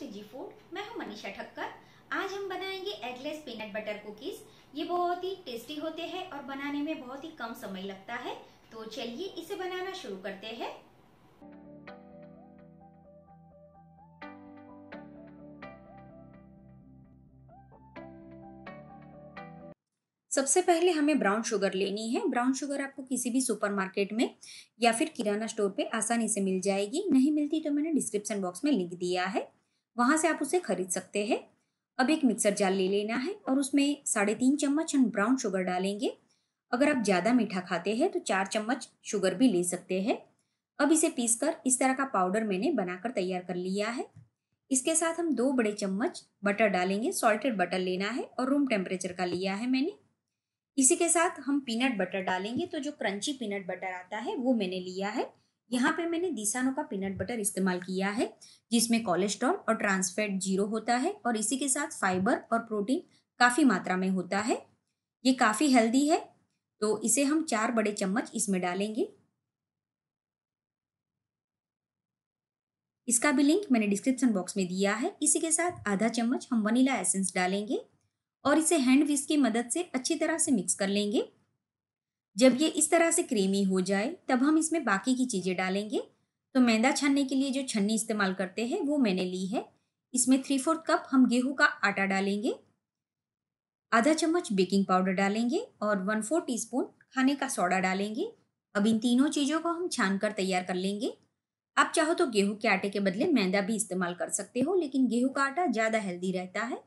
to food मैं हूं मनीषा ठक्कर आज हम बनाएंगे एगलेस पीनट बटर कुकीज ये बहुत ही टेस्टी होते हैं और बनाने में बहुत ही कम समय लगता है तो चलिए इसे बनाना शुरू करते हैं सबसे पहले हमें ब्राउन शुगर लेनी है ब्राउन शुगर आपको किसी भी सुपरमार्केट में या फिर किराना स्टोर पे आसानी से मिल जाएगी नहीं मिलती तो मैंने डिस्क्रिप्शन बॉक्स में लिंक दिया है वहाँ से आप उसे खरीद सकते हैं अब एक मिक्सर जाल ले लेना है और उसमें साढ़े तीन चम्मच हम ब्राउन शुगर डालेंगे अगर आप ज़्यादा मीठा खाते हैं तो चार चम्मच शुगर भी ले सकते हैं अब इसे पीस कर इस तरह का पाउडर मैंने बनाकर तैयार कर लिया है इसके साथ हम दो बड़े चम्मच बटर डालेंगे सॉल्टेड बटर लेना है और रूम टेम्परेचर का लिया है मैंने इसी के साथ हम पीनट बटर डालेंगे तो जो क्रंची पीनट बटर आता है वो मैंने लिया है यहाँ पे मैंने दिसानो का पीनट बटर इस्तेमाल किया है जिसमें कोलेस्ट्रॉल और ट्रांसफैट जीरो होता है और इसी के साथ फाइबर और प्रोटीन काफ़ी मात्रा में होता है ये काफ़ी हेल्दी है तो इसे हम चार बड़े चम्मच इसमें डालेंगे इसका भी लिंक मैंने डिस्क्रिप्शन बॉक्स में दिया है इसी के साथ आधा चम्मच हम वनीला एसेंस डालेंगे और इसे हैंड विस्क की मदद से अच्छी तरह से मिक्स कर लेंगे जब ये इस तरह से क्रीमी हो जाए तब हम इसमें बाकी की चीज़ें डालेंगे तो मैदा छानने के लिए जो छन्नी इस्तेमाल करते हैं वो मैंने ली है इसमें थ्री फोर्थ कप हम गेहूं का आटा डालेंगे आधा चम्मच बेकिंग पाउडर डालेंगे और वन फोर टीस्पून खाने का सोडा डालेंगे अब इन तीनों चीज़ों को हम छान कर तैयार कर लेंगे आप चाहो तो गेहूं के आटे के बदले मैदा भी इस्तेमाल कर सकते हो लेकिन गेहूँ का आटा ज़्यादा हेल्दी रहता है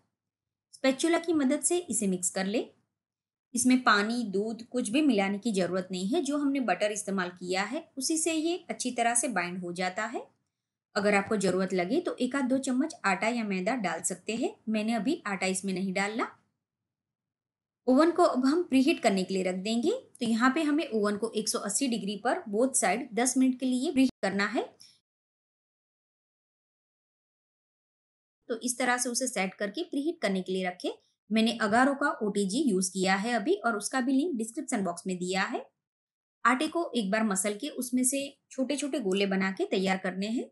स्पेचुला की मदद से इसे मिक्स कर लें इसमें पानी दूध कुछ भी मिलाने की ज़रूरत नहीं है जो हमने बटर इस्तेमाल किया है उसी से ये अच्छी तरह से बाइंड हो जाता है अगर आपको ज़रूरत लगे तो एक आध दो चम्मच आटा या मैदा डाल सकते हैं मैंने अभी आटा इसमें नहीं डालना ओवन को अब हम प्रीहीट करने के लिए रख देंगे तो यहाँ पे हमें ओवन को 180 डिग्री पर बोथ साइड 10 मिनट के लिए प्रीहीट करना है तो इस तरह से उसे सेट करके प्रीहीट करने के लिए रखें मैंने अगारो का ओ यूज किया है अभी और उसका भी लिंक डिस्क्रिप्शन बॉक्स में दिया है आटे को एक बार मसल के उसमें से छोटे छोटे गोले बना के तैयार करने हैं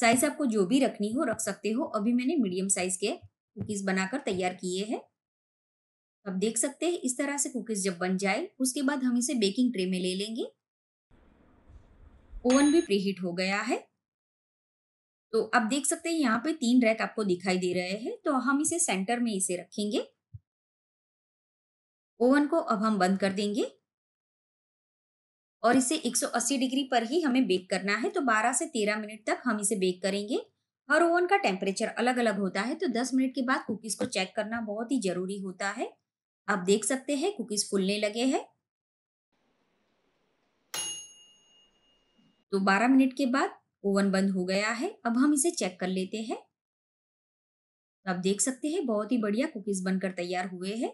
साइज आपको जो भी रखनी हो रख सकते हो अभी मैंने मीडियम साइज के कुकीज बनाकर तैयार किए हैं अब देख सकते हैं इस तरह से कुकीज जब बन जाए उसके बाद हम इसे बेकिंग ट्रे में ले लेंगे ओवन भी प्रीहीट हो गया है तो आप देख सकते हैं यहाँ पे तीन रैक आपको दिखाई दे रहे हैं तो हम इसे सेंटर में इसे रखेंगे ओवन को अब हम बंद कर देंगे और इसे 180 डिग्री पर ही हमें बेक करना है तो 12 से 13 मिनट तक हम इसे बेक करेंगे हर ओवन का टेम्परेचर अलग अलग होता है तो 10 मिनट के बाद कुकीज़ को चेक करना बहुत ही ज़रूरी होता है आप देख सकते हैं कुकीज़ फूलने लगे हैं तो 12 मिनट के बाद ओवन बंद हो गया है अब हम इसे चेक कर लेते हैं आप देख सकते हैं बहुत ही बढ़िया कुकीज बनकर तैयार हुए हैं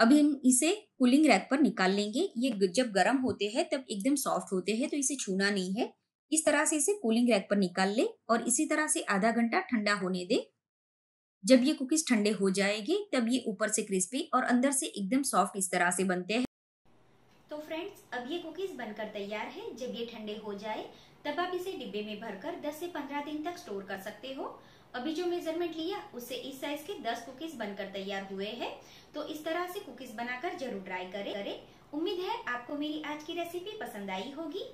अब हम इसे कूलिंग रैक पर निकाल लेंगे ये जब गर्म होते हैं तब एकदम सॉफ्ट होते हैं तो इसे छूना नहीं है इस तरह से इसे कूलिंग रैक पर निकाल ले और इसी तरह से आधा घंटा ठंडा होने दे जब ये कुकीज ठंडे हो जाएंगे तब ये ऊपर से क्रिस्पी और अंदर से एकदम सॉफ्ट इस तरह से बनते हैं तो फ्रेंड्स अब ये कुकीज बनकर तैयार है जब ये ठंडे हो जाए तब आप इसे डिब्बे में भरकर 10 से 15 दिन तक स्टोर कर सकते हो अभी जो मेजरमेंट लिया उससे इस साइज के 10 कुकीज बनकर तैयार हुए हैं तो इस तरह से कुकीज बनाकर जरूर ट्राई करें करें उम्मीद है आपको मेरी आज की रेसिपी पसंद आई होगी